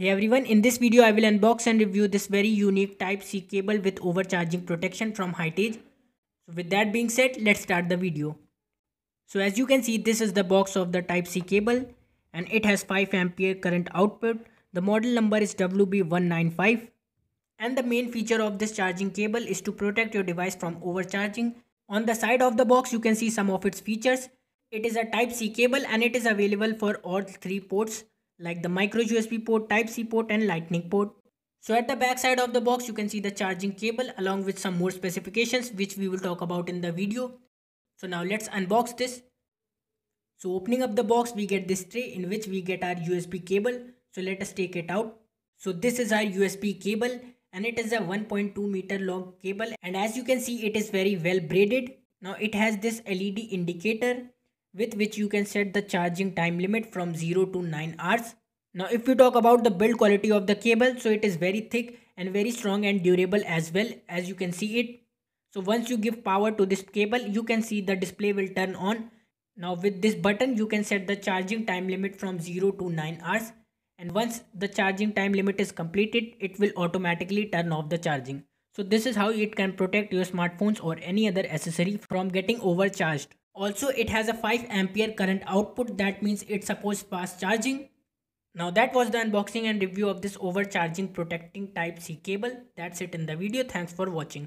Hey everyone, in this video I will unbox and review this very unique Type-C cable with overcharging protection from Hightage. So with that being said, let's start the video. So as you can see, this is the box of the Type-C cable and it has 5 ampere current output. The model number is WB195 and the main feature of this charging cable is to protect your device from overcharging. On the side of the box, you can see some of its features. It is a Type-C cable and it is available for all three ports like the micro USB port, type C port and lightning port. So at the back side of the box you can see the charging cable along with some more specifications which we will talk about in the video. So now let's unbox this. So opening up the box we get this tray in which we get our USB cable. So let us take it out. So this is our USB cable and it is a 1.2 meter long cable and as you can see it is very well braided. Now it has this LED indicator with which you can set the charging time limit from 0 to 9 hours. Now if we talk about the build quality of the cable, so it is very thick and very strong and durable as well as you can see it. So once you give power to this cable, you can see the display will turn on. Now with this button, you can set the charging time limit from 0 to 9 hours. And once the charging time limit is completed, it will automatically turn off the charging. So this is how it can protect your smartphones or any other accessory from getting overcharged. Also, it has a 5 ampere current output that means it supports fast charging now that was the unboxing and review of this overcharging protecting type C cable. That's it in the video. Thanks for watching.